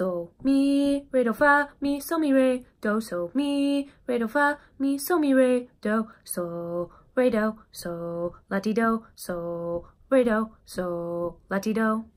So mi, re, do, fa, mi, so mi, re, do, so mi, re, do, fa, mi, so mi, re, do, so re, do, so la, ti, do, so re, do, so la, ti, do.